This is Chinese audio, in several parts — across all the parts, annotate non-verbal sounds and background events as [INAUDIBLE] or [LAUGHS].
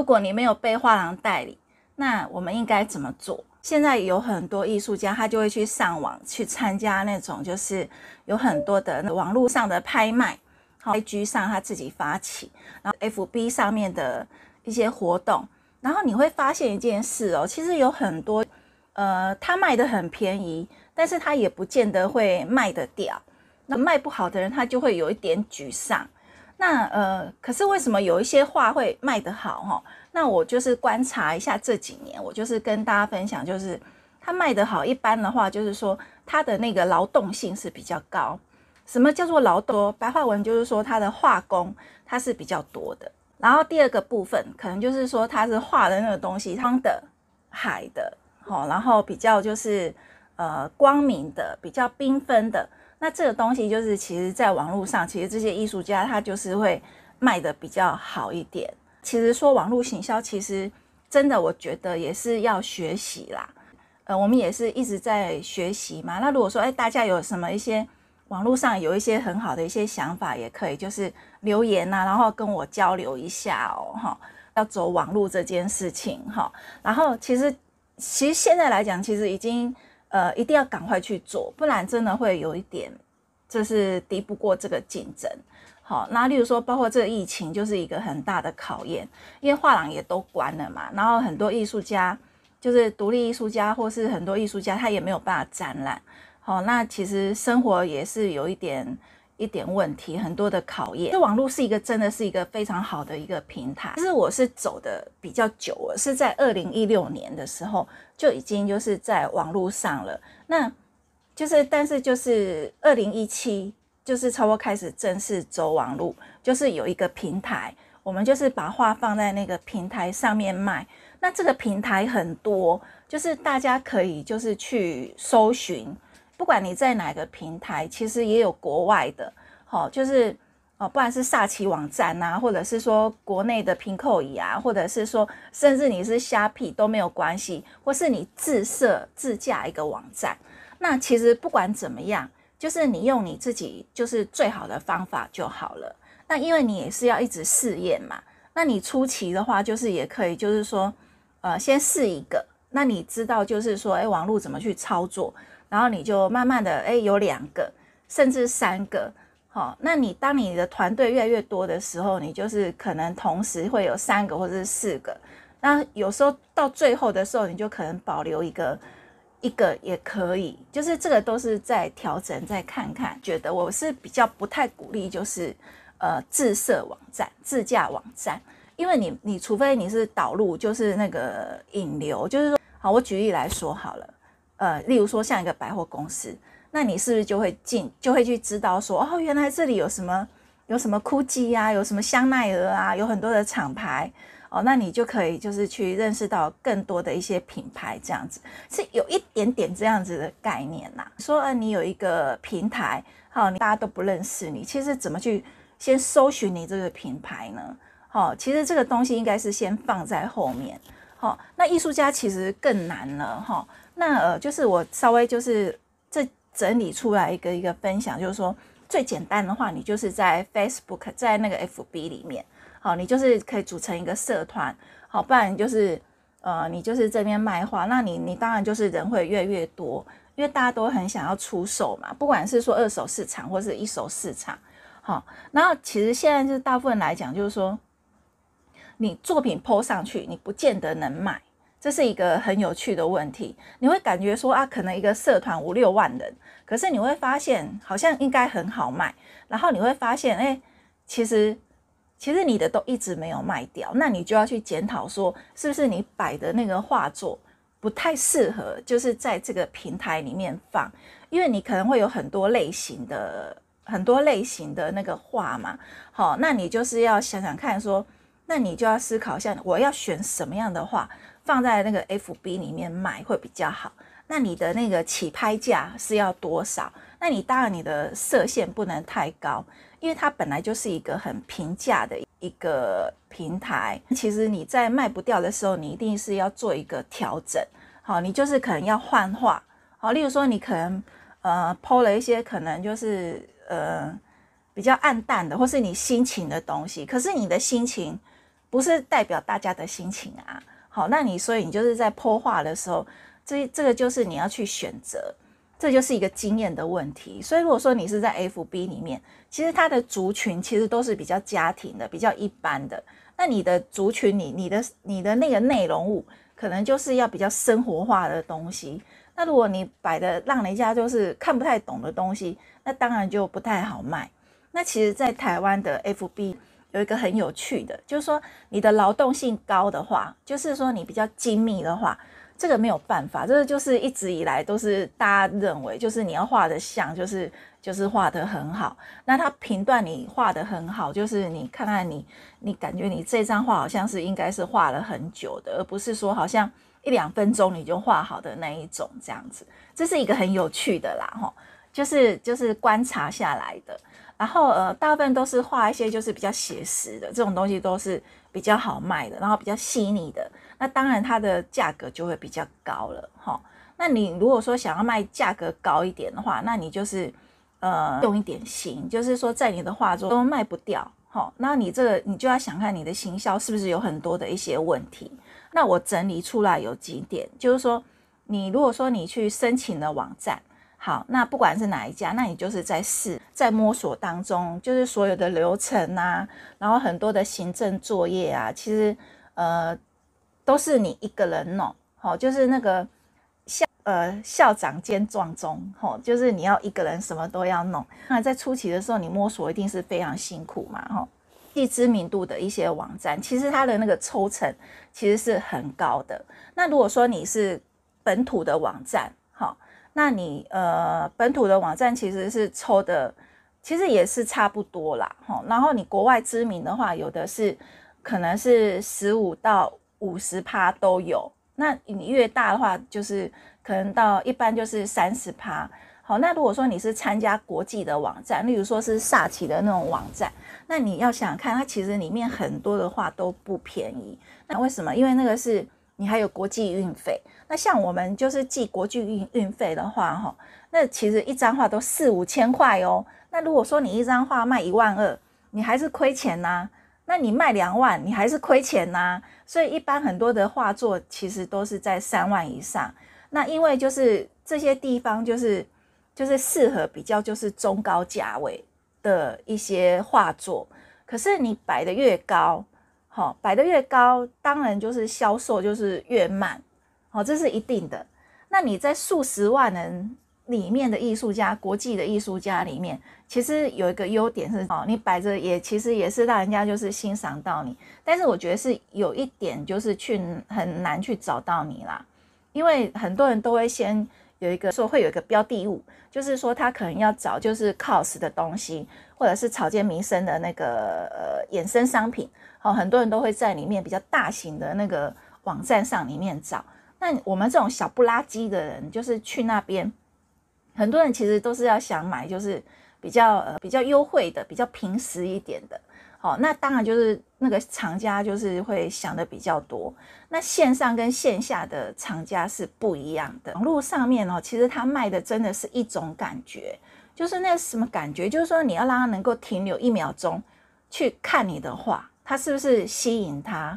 如果你没有被画廊代理，那我们应该怎么做？现在有很多艺术家，他就会去上网去参加那种，就是有很多的网络上的拍卖，好，IG 上他自己发起，然后 FB 上面的一些活动，然后你会发现一件事哦，其实有很多，呃，他卖的很便宜，但是他也不见得会卖得掉。那卖不好的人，他就会有一点沮丧。那呃，可是为什么有一些画会卖得好哈？那我就是观察一下这几年，我就是跟大家分享，就是它卖得好，一般的话就是说它的那个劳动性是比较高。什么叫做劳动？白话文就是说它的画工它是比较多的。然后第二个部分，可能就是说它是画的那个东西，它的海的，好，然后比较就是呃光明的，比较缤纷的。那这个东西就是，其实，在网络上，其实这些艺术家他就是会卖的比较好一点。其实说网络行销，其实真的，我觉得也是要学习啦。呃，我们也是一直在学习嘛。那如果说，哎，大家有什么一些网络上有一些很好的一些想法，也可以就是留言呐，然后跟我交流一下哦。哈，要走网络这件事情，哈。然后，其实，其实现在来讲，其实已经。呃，一定要赶快去做，不然真的会有一点，就是敌不过这个竞争。好，那例如说，包括这个疫情就是一个很大的考验，因为画廊也都关了嘛，然后很多艺术家，就是独立艺术家或是很多艺术家，他也没有办法展览。好，那其实生活也是有一点。一点问题，很多的考验。这网络是一个真的是一个非常好的一个平台。其实我是走的比较久，我是在二零一六年的时候就已经就是在网络上了。那就是，但是就是二零一七就是差不多开始正式走网络，就是有一个平台，我们就是把画放在那个平台上面卖。那这个平台很多，就是大家可以就是去搜寻。不管你在哪个平台，其实也有国外的，好，就是哦，不管是煞奇网站呐，或者是说国内的平扣仪啊，或者是说甚至你是虾皮都没有关系，或是你自设自架一个网站，那其实不管怎么样，就是你用你自己就是最好的方法就好了。那因为你也是要一直试验嘛，那你初期的话就是也可以，就是说呃先试一个，那你知道就是说哎网络怎么去操作。然后你就慢慢的，哎，有两个，甚至三个，好，那你当你的团队越来越多的时候，你就是可能同时会有三个或者是四个，那有时候到最后的时候，你就可能保留一个，一个也可以，就是这个都是在调整，在看看，觉得我是比较不太鼓励，就是呃自设网站、自驾网站，因为你你除非你是导入，就是那个引流，就是说，好，我举例来说好了。呃，例如说像一个百货公司，那你是不是就会进，就会去知道说，哦，原来这里有什么，有什么 GUCCI 呀，有什么香奈儿啊，有很多的厂牌，哦，那你就可以就是去认识到更多的一些品牌，这样子是有一点点这样子的概念呐。说，呃，你有一个平台，好，你大家都不认识你，其实怎么去先搜寻你这个品牌呢？好，其实这个东西应该是先放在后面。好，那艺术家其实更难了，哈。那呃，就是我稍微就是这整理出来一个一个分享，就是说最简单的话，你就是在 Facebook，在那个 FB 里面，好，你就是可以组成一个社团，好，不然就是呃，你就是这边卖花，那你你当然就是人会越越多，因为大家都很想要出手嘛，不管是说二手市场或是一手市场，好，然后其实现在就是大部分来讲，就是说你作品 PO 上去，你不见得能卖。这是一个很有趣的问题，你会感觉说啊，可能一个社团五六万人，可是你会发现好像应该很好卖，然后你会发现哎，其实其实你的都一直没有卖掉，那你就要去检讨说是不是你摆的那个画作不太适合，就是在这个平台里面放，因为你可能会有很多类型的很多类型的那个画嘛，好，那你就是要想想看说，那你就要思考一下我要选什么样的画，放在那个 F B 里面卖会比较好。那你的那个起拍价是要多少？那你当然你的射线不能太高，因为它本来就是一个很平价的一个平台。其实你在卖不掉的时候，你一定是要做一个调整。好，你就是可能要换画。好，例如说你可能呃抛了一些可能就是呃比较暗淡的或是你心情的东西，可是你的心情不是代表大家的心情啊。好，那你所以你就是在泼画的时候，这这个就是你要去选择，这就是一个经验的问题。所以如果说你是在 FB 里面，其实它的族群其实都是比较家庭的、比较一般的。那你的族群里，你的你的那个内容物，可能就是要比较生活化的东西。那如果你摆的让人家就是看不太懂的东西，那当然就不太好卖。那其实，在台湾的 FB。有一个很有趣的，就是说你的劳动性高的话，就是说你比较精密的话，这个没有办法，这个就是一直以来都是大家认为，就是你要画的像，就是就是画的很好。那他评断你画的很好，就是你看看你，你感觉你这张画好像是应该是画了很久的，而不是说好像一两分钟你就画好的那一种这样子。这是一个很有趣的啦，哈，就是就是观察下来的。然后呃，大部分都是画一些就是比较写实的这种东西，都是比较好卖的，然后比较细腻的，那当然它的价格就会比较高了哈。那你如果说想要卖价格高一点的话，那你就是呃用一点心，就是说在你的画中都卖不掉，哈，那你这个你就要想看你的行销是不是有很多的一些问题。那我整理出来有几点，就是说你如果说你去申请了网站。好，那不管是哪一家，那你就是在试，在摸索当中，就是所有的流程啊，然后很多的行政作业啊，其实，呃，都是你一个人弄。好，就是那个校呃校长兼壮中，吼，就是你要一个人什么都要弄。那在初期的时候，你摸索一定是非常辛苦嘛，吼。低知名度的一些网站，其实它的那个抽成其实是很高的。那如果说你是本土的网站，那你呃本土的网站其实是抽的，其实也是差不多啦，哈。然后你国外知名的话，有的是可能是十五到五十趴都有。那你越大的话，就是可能到一般就是三十趴。好，那如果说你是参加国际的网站，例如说是萨奇的那种网站，那你要想看它其实里面很多的话都不便宜。那为什么？因为那个是。你还有国际运费，那像我们就是寄国际运运费的话，哈，那其实一张画都四五千块哦。那如果说你一张画卖一万二，你还是亏钱呐。那你卖两万，你还是亏钱呐。所以一般很多的画作其实都是在三万以上。那因为就是这些地方就是就是适合比较就是中高价位的一些画作，可是你摆的越高。好，摆的越高，当然就是销售就是越慢，好，这是一定的。那你在数十万人里面的艺术家，国际的艺术家里面，其实有一个优点是，哦，你摆着也其实也是让人家就是欣赏到你。但是我觉得是有一点就是去很难去找到你啦，因为很多人都会先有一个说会有一个标的物，就是说他可能要找就是 cos 的东西，或者是草间弥生的那个呃衍生商品。哦，很多人都会在里面比较大型的那个网站上里面找。那我们这种小不拉几的人，就是去那边，很多人其实都是要想买，就是比较呃比较优惠的，比较平实一点的。好，那当然就是那个厂家就是会想的比较多。那线上跟线下的厂家是不一样的。网络上面哦，其实他卖的真的是一种感觉，就是那什么感觉，就是说你要让他能够停留一秒钟去看你的画，他是不是吸引他？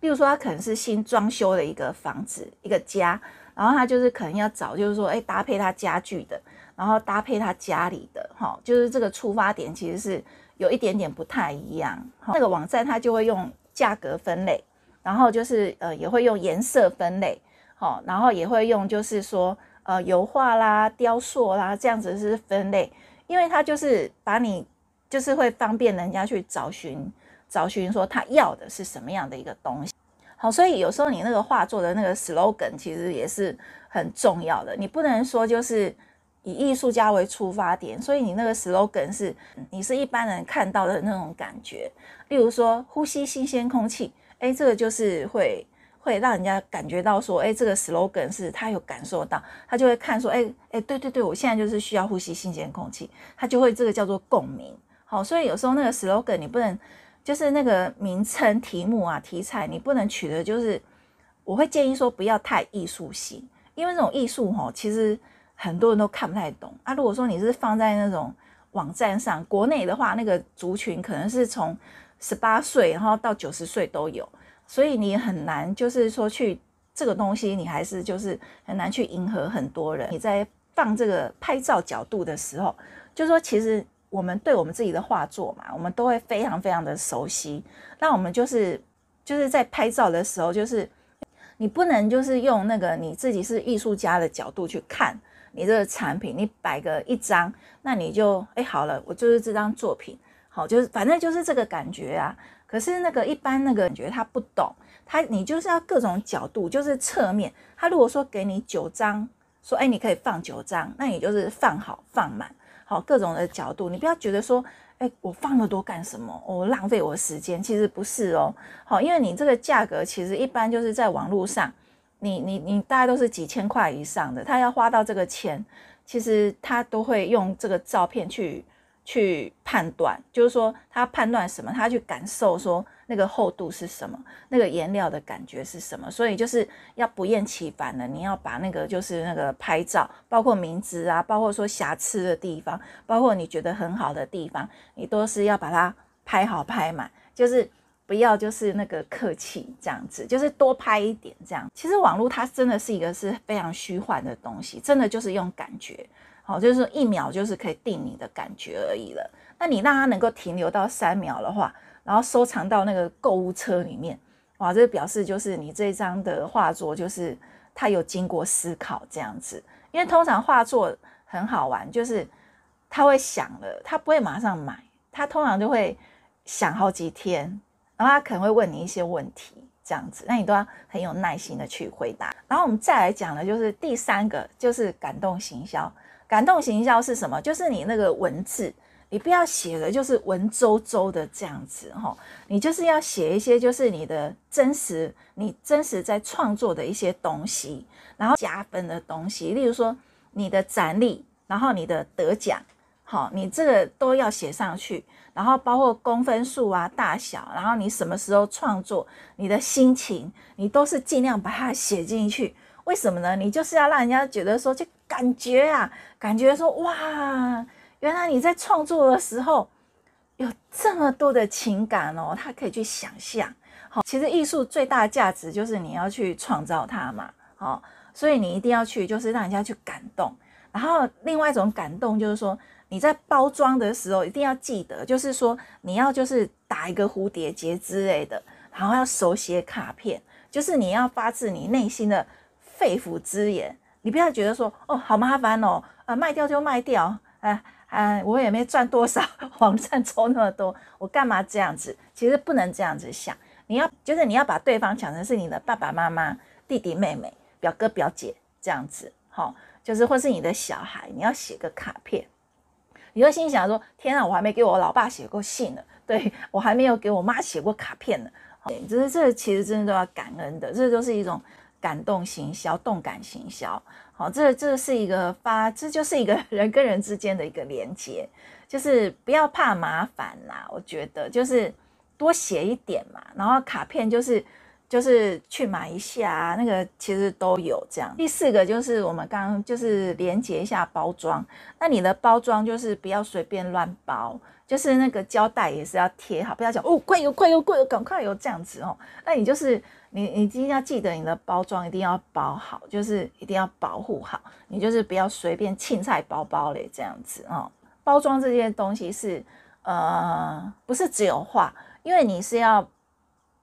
例如说，他可能是新装修的一个房子、一个家，然后他就是可能要找，就是说，哎，搭配他家具的，然后搭配他家里的，哈，就是这个出发点其实是有一点点不太一样。那个网站它就会用价格分类，然后就是呃，也会用颜色分类，好，然后也会用就是说呃，油画啦、雕塑啦这样子是分类，因为它就是把你就是会方便人家去找寻。找寻说他要的是什么样的一个东西，好，所以有时候你那个画作的那个 slogan 其实也是很重要的，你不能说就是以艺术家为出发点，所以你那个 slogan 是你是一般人看到的那种感觉，例如说呼吸新鲜空气，哎，这个就是会会让人家感觉到说，哎，这个 slogan 是他有感受到，他就会看说，哎，哎，对对对，我现在就是需要呼吸新鲜空气，他就会这个叫做共鸣，好，所以有时候那个 slogan 你不能。就是那个名称、题目啊、题材，你不能取的。就是我会建议说，不要太艺术性，因为那种艺术哈，其实很多人都看不太懂啊。如果说你是放在那种网站上，国内的话，那个族群可能是从十八岁然后到九十岁都有，所以你很难就是说去这个东西，你还是就是很难去迎合很多人。你在放这个拍照角度的时候，就说其实。我们对我们自己的画作嘛，我们都会非常非常的熟悉。那我们就是就是在拍照的时候，就是你不能就是用那个你自己是艺术家的角度去看你这个产品，你摆个一张，那你就哎好了，我就是这张作品，好就是反正就是这个感觉啊。可是那个一般那个感觉他不懂，他你就是要各种角度，就是侧面。他如果说给你九张，说哎你可以放九张，那你就是放好放满。好，各种的角度，你不要觉得说，哎，我放了多干什么？我浪费我时间，其实不是哦。好，因为你这个价格其实一般就是在网络上，你你你，大家都是几千块以上的，他要花到这个钱，其实他都会用这个照片去。去判断，就是说他判断什么，他去感受说那个厚度是什么，那个颜料的感觉是什么。所以就是要不厌其烦的，你要把那个就是那个拍照，包括名字啊，包括说瑕疵的地方，包括你觉得很好的地方，你都是要把它拍好拍满，就是不要就是那个客气这样子，就是多拍一点这样。其实网络它真的是一个是非常虚幻的东西，真的就是用感觉。好，就是说一秒就是可以定你的感觉而已了。那你让它能够停留到三秒的话，然后收藏到那个购物车里面，哇，这表示就是你这张的画作就是他有经过思考这样子。因为通常画作很好玩，就是他会想了，他不会马上买，他通常就会想好几天，然后他可能会问你一些问题这样子，那你都要很有耐心的去回答。然后我们再来讲的，就是第三个就是感动行销。感动行销是什么？就是你那个文字，你不要写的，就是文绉绉的这样子哈。你就是要写一些，就是你的真实，你真实在创作的一些东西，然后加分的东西，例如说你的展历，然后你的得奖，好，你这个都要写上去。然后包括公分数啊，大小，然后你什么时候创作，你的心情，你都是尽量把它写进去。为什么呢？你就是要让人家觉得说去。感觉啊，感觉说哇，原来你在创作的时候有这么多的情感哦，他可以去想象。好，其实艺术最大的价值就是你要去创造它嘛。好，所以你一定要去，就是让人家去感动。然后另外一种感动就是说，你在包装的时候一定要记得，就是说你要就是打一个蝴蝶结之类的，然后要手写卡片，就是你要发自你内心的肺腑之言。你不要觉得说哦，好麻烦哦，啊，卖掉就卖掉，哎哎，我也没赚多少，[LAUGHS] 网站抽那么多，我干嘛这样子？其实不能这样子想，你要就是你要把对方想成是你的爸爸妈妈、弟弟妹妹、表哥表姐这样子，好，就是或是你的小孩，你要写个卡片，你就心想说，天啊，我还没给我老爸写过信呢，对我还没有给我妈写过卡片呢，就是这其实真的都要感恩的，这就是一种。感动行销，动感行销，好，这这是一个发，这就是一个 [LAUGHS] 人跟人之间的一个连接，就是不要怕麻烦啦，我觉得就是多写一点嘛，然后卡片就是就是去买一下，那个其实都有这样。第四个就是我们刚就是连接一下包装，那你的包装就是不要随便乱包，就是那个胶带也是要贴好，不要讲哦，快有快有快有，赶快有这样子哦，那你就是。你你一定要记得，你的包装一定要包好，就是一定要保护好。你就是不要随便青菜包包嘞这样子哦。包装这些东西是，呃，不是只有画，因为你是要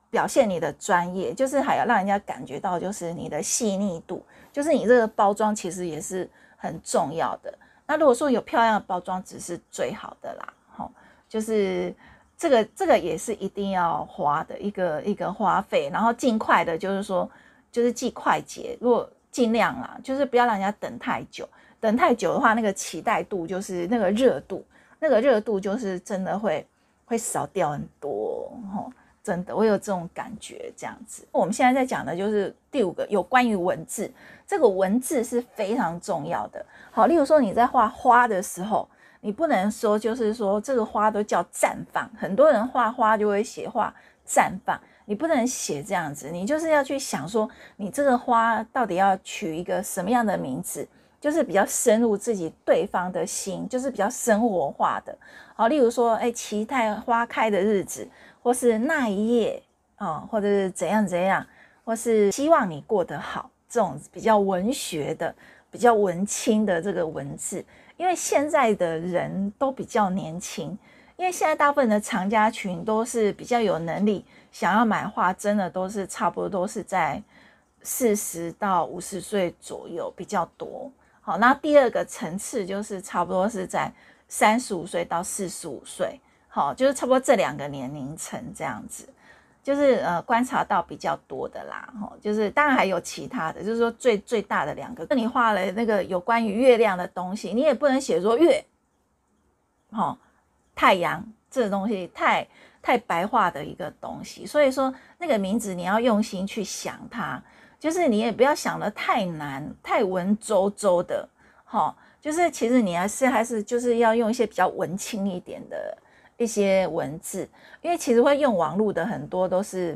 表现你的专业，就是还要让人家感觉到就是你的细腻度，就是你这个包装其实也是很重要的。那如果说有漂亮的包装，只是最好的啦。好，就是。这个这个也是一定要花的一个一个花费，然后尽快的，就是说就是寄快捷，如果尽量啦，就是不要让人家等太久。等太久的话，那个期待度就是那个热度，那个热度就是真的会会少掉很多哦，真的，我有这种感觉。这样子，我们现在在讲的就是第五个，有关于文字。这个文字是非常重要的。好，例如说你在画花的时候。你不能说，就是说这个花都叫绽放。很多人画花就会写画绽放，你不能写这样子。你就是要去想说，你这个花到底要取一个什么样的名字，就是比较深入自己对方的心，就是比较生活化的。好，例如说，哎，期待花开的日子，或是那一夜啊，或者是怎样怎样，或是希望你过得好，这种比较文学的、比较文青的这个文字。因为现在的人都比较年轻，因为现在大部分的藏家群都是比较有能力，想要买画，真的都是差不多都是在四十到五十岁左右比较多。好，那第二个层次就是差不多是在三十五岁到四十五岁，好，就是差不多这两个年龄层这样子。就是呃观察到比较多的啦，哈，就是当然还有其他的，就是说最最大的两个。那你画了那个有关于月亮的东西，你也不能写说月，哈，太阳这东西太太白化的一个东西，所以说那个名字你要用心去想它，就是你也不要想的太难太文绉绉的，哈，就是其实你还是还是就是要用一些比较文青一点的。一些文字，因为其实会用网络的很多都是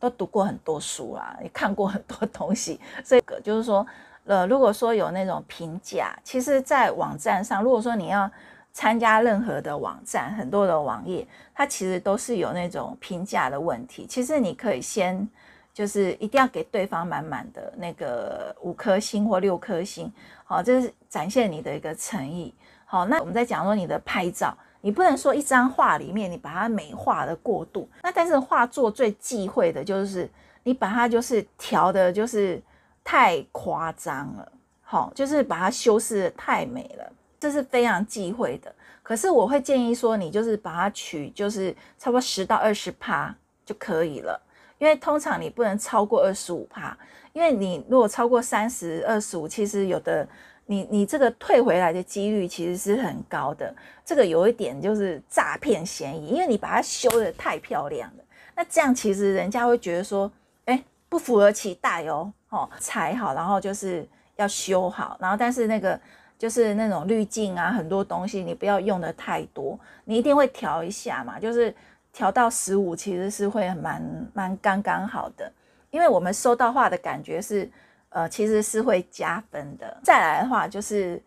都读过很多书啊，也看过很多东西，所以就是说，呃，如果说有那种评价，其实，在网站上，如果说你要参加任何的网站，很多的网页，它其实都是有那种评价的问题。其实你可以先，就是一定要给对方满满的那个五颗星或六颗星，好，这是展现你的一个诚意。好，那我们在讲说你的拍照。你不能说一张画里面你把它美化的过度，那但是画作最忌讳的就是你把它就是调的就是太夸张了，好，就是把它修饰太美了，这是非常忌讳的。可是我会建议说，你就是把它取就是差不多十到二十趴就可以了，因为通常你不能超过二十五趴，因为你如果超过三十、二十五，其实有的。你你这个退回来的几率其实是很高的，这个有一点就是诈骗嫌疑，因为你把它修得太漂亮了。那这样其实人家会觉得说，哎，不符合期待哦，哦，裁好，然后就是要修好，然后但是那个就是那种滤镜啊，很多东西你不要用的太多，你一定会调一下嘛，就是调到十五其实是会蛮蛮刚刚好的，因为我们收到画的感觉是。呃，其实是会加分的。再来的话，就是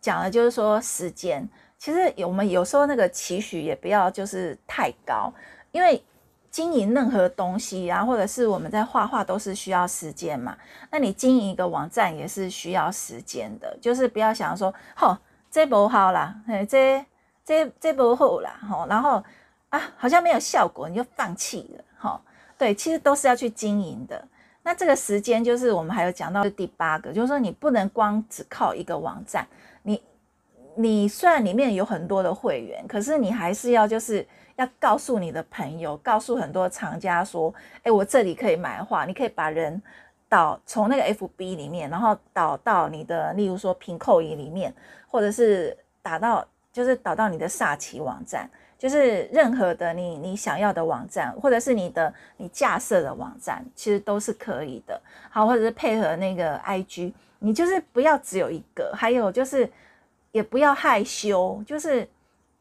讲的，就是说时间。其实我们有时候那个期许也不要就是太高，因为经营任何东西，然后或者是我们在画画都是需要时间嘛。那你经营一个网站也是需要时间的，就是不要想说，吼，这不好啦，嘿，这这这不好啦，吼，然后啊，好像没有效果，你就放弃了，吼，对，其实都是要去经营的。那这个时间就是我们还有讲到第八个，就是说你不能光只靠一个网站，你你虽然里面有很多的会员，可是你还是要就是要告诉你的朋友，告诉很多厂家说，哎，我这里可以买的话，你可以把人导从那个 FB 里面，然后导到你的，例如说平扣仪里面，或者是打到就是导到你的萨奇网站。就是任何的你你想要的网站，或者是你的你架设的网站，其实都是可以的。好，或者是配合那个 IG，你就是不要只有一个，还有就是也不要害羞，就是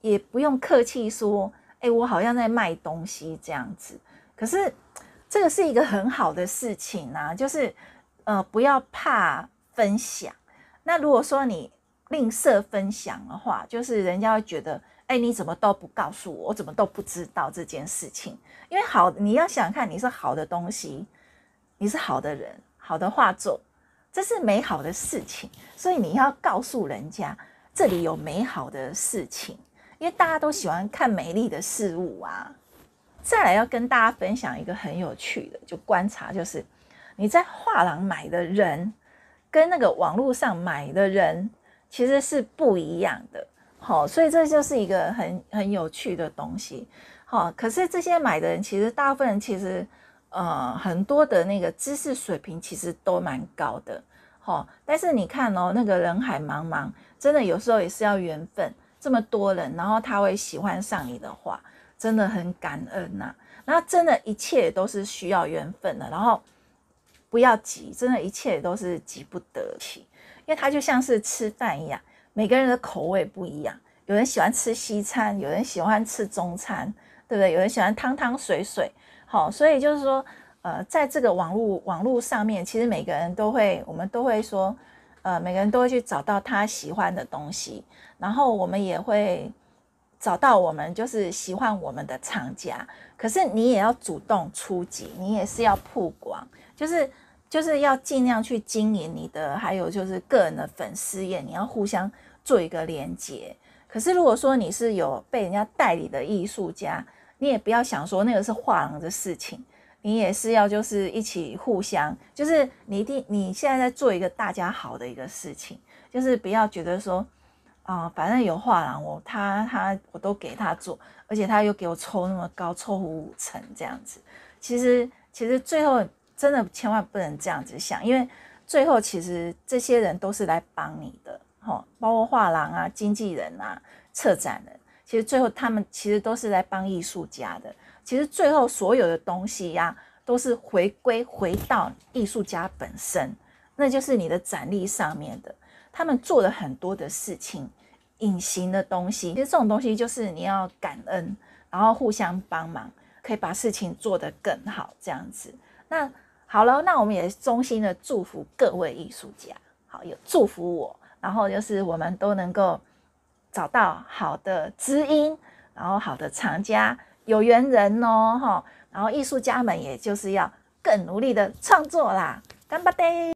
也不用客气说，哎，我好像在卖东西这样子。可是这个是一个很好的事情啊，就是呃不要怕分享。那如果说你吝啬分享的话，就是人家会觉得，哎，你怎么都不告诉我，我怎么都不知道这件事情。因为好，你要想看你是好的东西，你是好的人，好的画作，这是美好的事情，所以你要告诉人家这里有美好的事情，因为大家都喜欢看美丽的事物啊。再来要跟大家分享一个很有趣的，就观察就是你在画廊买的人，跟那个网络上买的人。其实是不一样的，好，所以这就是一个很很有趣的东西，好，可是这些买的人，其实大部分人其实，呃，很多的那个知识水平其实都蛮高的，好，但是你看哦，那个人海茫茫，真的有时候也是要缘分，这么多人，然后他会喜欢上你的话，真的很感恩呐，那真的一切都是需要缘分的，然后不要急，真的一切都是急不得的。因为它就像是吃饭一样，每个人的口味不一样，有人喜欢吃西餐，有人喜欢吃中餐，对不对？有人喜欢汤汤水水，好，所以就是说，呃，在这个网络网络上面，其实每个人都会，我们都会说，呃，每个人都会去找到他喜欢的东西，然后我们也会找到我们就是喜欢我们的厂家，可是你也要主动出击，你也是要曝光，就是。就是要尽量去经营你的，还有就是个人的粉丝宴。你要互相做一个连接。可是如果说你是有被人家代理的艺术家，你也不要想说那个是画廊的事情，你也是要就是一起互相，就是你一定你现在在做一个大家好的一个事情，就是不要觉得说啊，反正有画廊我他他我都给他做，而且他又给我抽那么高，抽五五成这样子，其实其实最后。真的千万不能这样子想，因为最后其实这些人都是来帮你的，吼，包括画廊啊、经纪人啊、策展人，其实最后他们其实都是来帮艺术家的。其实最后所有的东西呀，都是回归回到艺术家本身，那就是你的展力上面的。他们做了很多的事情，隐形的东西，其实这种东西就是你要感恩，然后互相帮忙，可以把事情做得更好这样子。那。好了，那我们也衷心的祝福各位艺术家，好有祝福我，然后就是我们都能够找到好的知音，然后好的藏家，有缘人哦，哈，然后艺术家们也就是要更努力的创作啦，干巴爹。